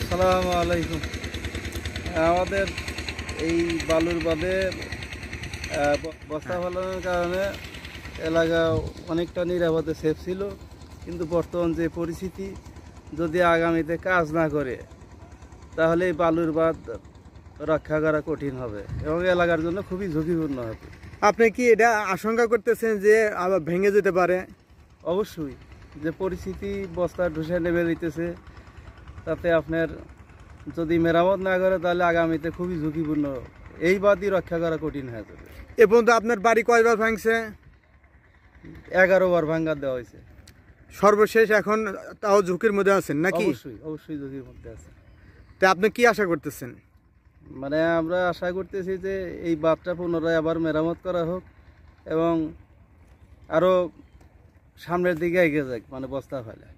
আসসালামু আলাইকুম আমাদের এই বালুর বাঁধে বস্তা ফেলানোর কারণে এলাকা অনেকটা নিরাপদে সেফ ছিল কিন্তু বর্তমান যে পরিস্থিতি যদি আগামীতে কাজ না করে তাহলে এই বালুর বাঁধ রক্ষা করা কঠিন হবে এবং এলাকার জন্য খুবই ঝুঁকিপূর্ণ হবে আপনি কি এটা আশঙ্কা করতেছেন যে আবার ভেঙে যেতে পারে অবশ্যই যে পরিস্থিতি বস্তা ঢুসে নেমে নিতেছে তাতে আপনার যদি মেরামত না করে তাহলে আগামীতে খুবই ঝুঁকিপূর্ণ এই বাদই রক্ষা করা কঠিন হয়ে যাবে এ পর্যন্ত আপনার বাড়ি কয়বার ভাঙছে এগারো বার ভাঙ্গা দেওয়া হয়েছে সর্বশেষ এখন তাও ঝুঁকির মধ্যে আছেন নাকি অবশ্যই অবশ্যই ঝুঁকির মধ্যে আছে তা আপনি কি আশা করতেছেন মানে আমরা আশা করতেছি যে এই বাঁধটা পুনরায় আবার মেরামত করা হোক এবং আরও সামনের দিকে এগিয়ে যাক মানে বস্তা ফেলে